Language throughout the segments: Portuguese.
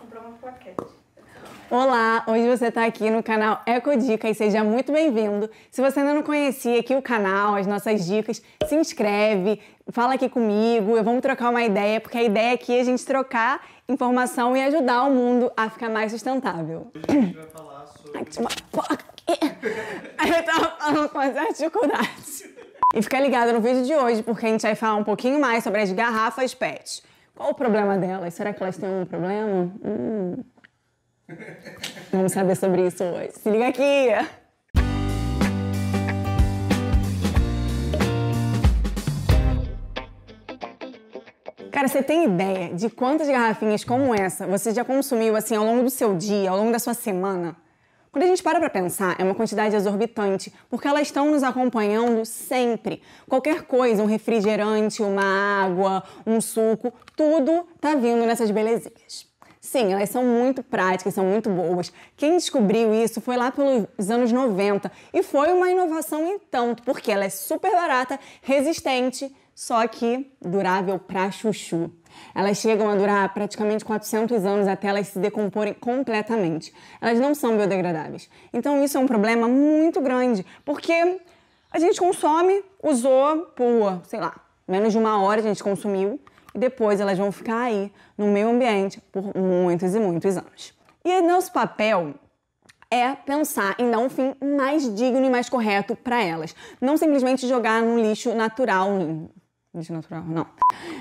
comprar uma plaquete. Olá, hoje você está aqui no canal Eco Dica e seja muito bem-vindo. Se você ainda não conhecia aqui o canal, as nossas dicas, se inscreve, fala aqui comigo, vamos trocar uma ideia, porque a ideia aqui é a gente trocar informação e ajudar o mundo a ficar mais sustentável. Hoje a gente vai falar sobre... Ai, eu tava falando com as dificuldade. E fica ligado no vídeo de hoje, porque a gente vai falar um pouquinho mais sobre as garrafas PET. Qual o problema delas? Será que elas têm um problema? Hum. Vamos saber sobre isso hoje. Se liga aqui! Cara, você tem ideia de quantas garrafinhas como essa você já consumiu assim ao longo do seu dia, ao longo da sua semana? Quando a gente para para pensar, é uma quantidade exorbitante, porque elas estão nos acompanhando sempre. Qualquer coisa, um refrigerante, uma água, um suco, tudo tá vindo nessas belezinhas. Sim, elas são muito práticas, são muito boas. Quem descobriu isso foi lá pelos anos 90 e foi uma inovação em tanto, porque ela é super barata, resistente, só que durável pra chuchu. Elas chegam a durar praticamente 400 anos até elas se decomporem completamente. Elas não são biodegradáveis. Então isso é um problema muito grande, porque a gente consome, usou por, sei lá, menos de uma hora a gente consumiu e depois elas vão ficar aí no meio ambiente por muitos e muitos anos. E nosso papel é pensar em dar um fim mais digno e mais correto para elas. Não simplesmente jogar no lixo natural, natural não.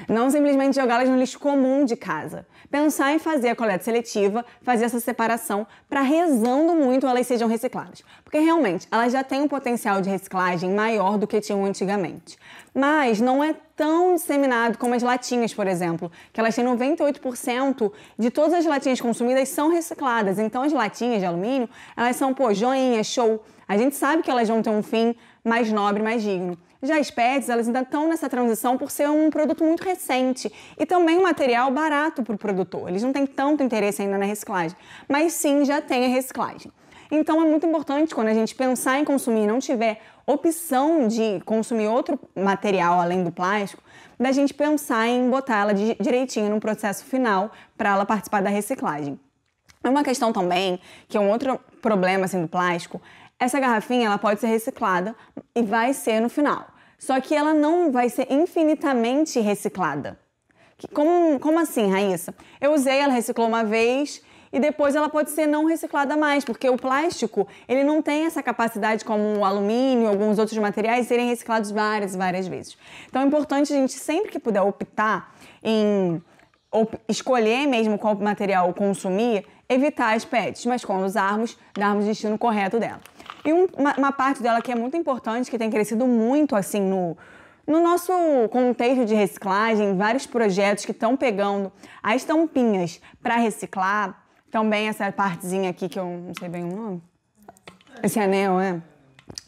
Não simplesmente jogá-las no lixo comum de casa. Pensar em fazer a coleta seletiva, fazer essa separação, para rezando muito elas sejam recicladas. Porque realmente, elas já têm um potencial de reciclagem maior do que tinham antigamente. Mas não é tão disseminado como as latinhas, por exemplo, que elas têm 98% de todas as latinhas consumidas são recicladas. Então as latinhas de alumínio, elas são, pô, joinha, show. A gente sabe que elas vão ter um fim mais nobre, mais digno. Já as pets, elas ainda estão nessa transição por ser um produto muito recente e também um material barato para o produtor. Eles não têm tanto interesse ainda na reciclagem, mas sim já tem a reciclagem. Então é muito importante quando a gente pensar em consumir e não tiver opção de consumir outro material além do plástico, da gente pensar em botar ela direitinho no processo final para ela participar da reciclagem. É uma questão também que é um outro problema assim do plástico essa garrafinha ela pode ser reciclada e vai ser no final. Só que ela não vai ser infinitamente reciclada. Como, como assim, Raíssa? Eu usei, ela reciclou uma vez e depois ela pode ser não reciclada mais, porque o plástico ele não tem essa capacidade como o alumínio, alguns outros materiais serem reciclados várias e várias vezes. Então é importante a gente sempre que puder optar em op escolher mesmo qual material consumir, evitar as PETs, mas quando usarmos, darmos o destino correto dela. E um, uma, uma, parte dela que é muito importante, que tem crescido muito assim no, no nosso contexto de reciclagem, vários projetos que estão pegando as tampinhas para reciclar. Também essa partezinha aqui que eu não sei bem o nome. Esse anel, é?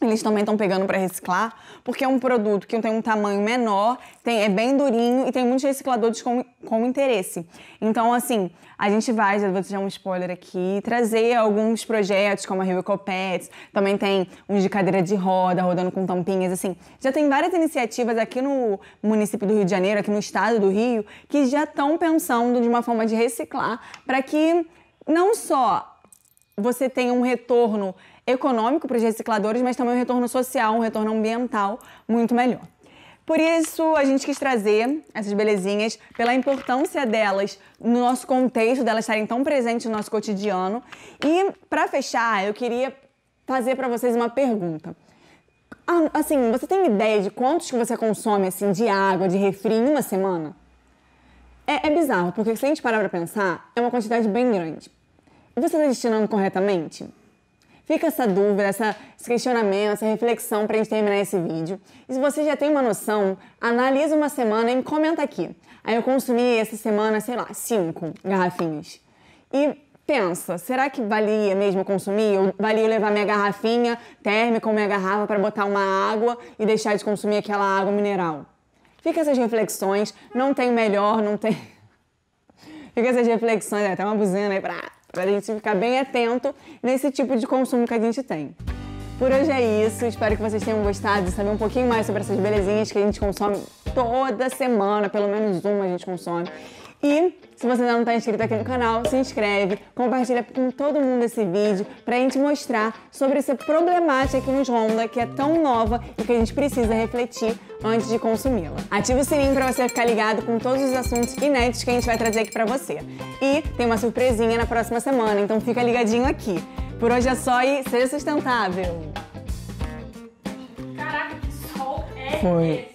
Eles também estão pegando para reciclar, porque é um produto que tem um tamanho menor, tem, é bem durinho e tem muitos recicladores com, com interesse. Então, assim, a gente vai, já vou te dar um spoiler aqui, trazer alguns projetos, como a Rio Ecopets, também tem uns de cadeira de roda, rodando com tampinhas, assim. Já tem várias iniciativas aqui no município do Rio de Janeiro, aqui no estado do Rio, que já estão pensando de uma forma de reciclar para que não só você tenha um retorno econômico para os recicladores, mas também um retorno social, um retorno ambiental muito melhor. Por isso, a gente quis trazer essas belezinhas pela importância delas no nosso contexto, delas estarem tão presentes no nosso cotidiano. E, para fechar, eu queria fazer para vocês uma pergunta. Ah, assim, você tem ideia de quantos que você consome assim de água, de refri em uma semana? É, é bizarro, porque se a gente parar para pensar, é uma quantidade bem grande. Você está destinando corretamente? Fica essa dúvida, essa, esse questionamento, essa reflexão para a gente terminar esse vídeo. E se você já tem uma noção, analisa uma semana e me comenta aqui. Aí eu consumi essa semana, sei lá, cinco garrafinhas. E pensa, será que valia mesmo consumir? Ou valia levar minha garrafinha térmica ou minha garrafa para botar uma água e deixar de consumir aquela água mineral? Fica essas reflexões, não tem melhor, não tem. Fica essas reflexões, é, né? tem tá uma buzina aí para para a gente ficar bem atento nesse tipo de consumo que a gente tem. Por hoje é isso, espero que vocês tenham gostado de saber um pouquinho mais sobre essas belezinhas que a gente consome toda semana, pelo menos uma a gente consome. E se você ainda não está inscrito aqui no canal, se inscreve, compartilha com todo mundo esse vídeo para a gente mostrar sobre essa problemática que nos ronda, que é tão nova e que a gente precisa refletir antes de consumi-la. Ativa o sininho para você ficar ligado com todos os assuntos inéditos que a gente vai trazer aqui para você. E tem uma surpresinha na próxima semana, então fica ligadinho aqui. Por hoje é só e seja sustentável! Caraca, que sol é Foi.